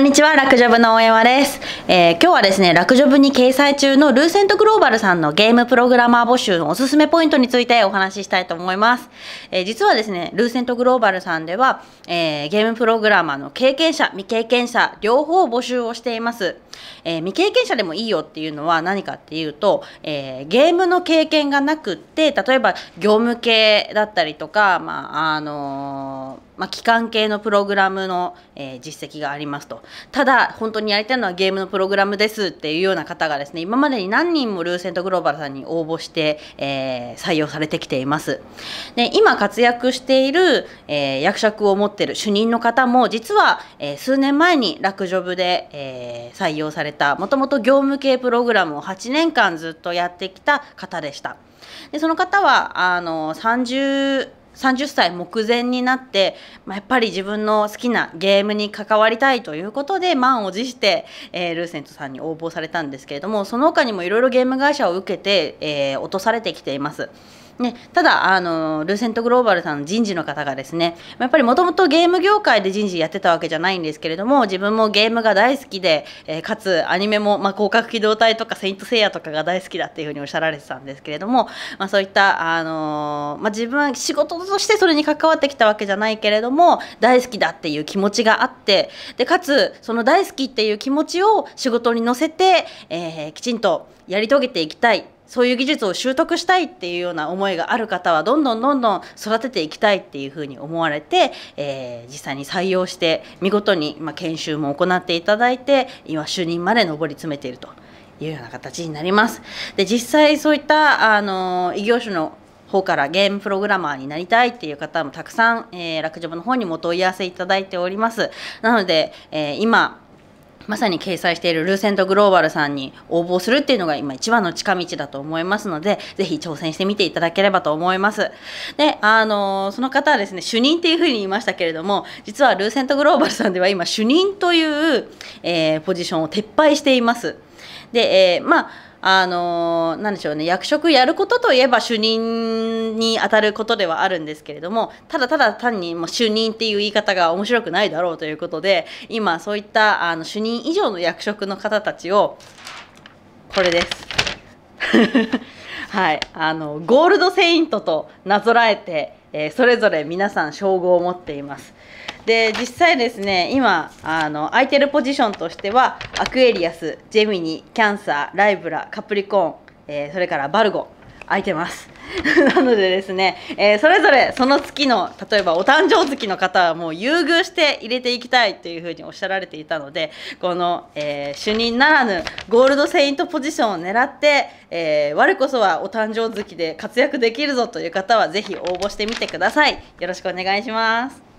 んにちは、ラクジョブの大山です。えー、今日はですね、ラクジョブに掲載中のルーセントグローバルさんのゲームプログラマー募集のおすすめポイントについてお話ししたいと思います。えー、実はですね、ルーセントグローバルさんでは、えー、ゲームプログラマーの経験者、未経験者、両方募集をしています。え未経験者でもいいよっていうのは何かっていうと、えゲームの経験がなくって、例えば業務系だったりとか、まあ、あのまあ、期間系のプログラムの、えー、実績がありますとただ本当にやりたいのはゲームのプログラムですっていうような方がですね今までに何人もルーセントグローバルさんに応募して、えー、採用されてきていますで今活躍している、えー、役職を持ってる主任の方も実は、えー、数年前にクジョブで、えー、採用されたもともと業務系プログラムを8年間ずっとやってきた方でしたでその方はあの30 30歳目前になって、まあ、やっぱり自分の好きなゲームに関わりたいということで満を持して、えー、ルーセントさんに応募されたんですけれどもその他にもいろいろゲーム会社を受けて、えー、落とされてきています。ね、ただあのルセントグローバルさんの人事の方がですねやっぱりもともとゲーム業界で人事やってたわけじゃないんですけれども自分もゲームが大好きで、えー、かつアニメも、まあ、広角機動隊とか「セイント・セイヤ」とかが大好きだっていうふうにおっしゃられてたんですけれども、まあ、そういった、あのー、まあ、自分は仕事としてそれに関わってきたわけじゃないけれども大好きだっていう気持ちがあってでかつその大好きっていう気持ちを仕事に乗せて、えー、きちんとやり遂げていきたいそういう技術を習得したいっていうような思いがある方はどんどんどんどん育てていきたいっていうふうに思われて、えー、実際に採用して見事に、まあ、研修も行っていただいて今主任まで上り詰めているというような形になります。で実際そういったあの異業種の方からゲームプログラマーになりたいっていう方もたくさん、えー、楽ジョブの方にもお問い合わせいただいております。なので、えー、今まさに掲載しているルーセントグローバルさんに応募するっていうのが今一番の近道だと思いますので、ぜひ挑戦してみていただければと思います。で、あの、その方はですね、主任っていうふうに言いましたけれども、実はルーセントグローバルさんでは今主任という、えー、ポジションを撤廃しています。で、えー、まああのー、なんでしょうね役職やることといえば主任に当たることではあるんですけれどもただただ単にもう主任っていう言い方が面白くないだろうということで今そういったあの主任以上の役職の方たちをこれです。はい、あのゴールドセイントとなぞらえて、えー、それぞれ皆さん称号を持っています。で実際ですね今あの空いてるポジションとしてはアクエリアスジェミニキャンサーライブラカプリコーン、えー、それからバルゴ空いてます なのでですね、えー、それぞれその月の例えばお誕生月の方はもう優遇して入れていきたいというふうにおっしゃられていたのでこの、えー、主任ならぬゴールドセイントポジションを狙って、えー、我こそはお誕生月で活躍できるぞという方はぜひ応募してみてくださいよろしくお願いします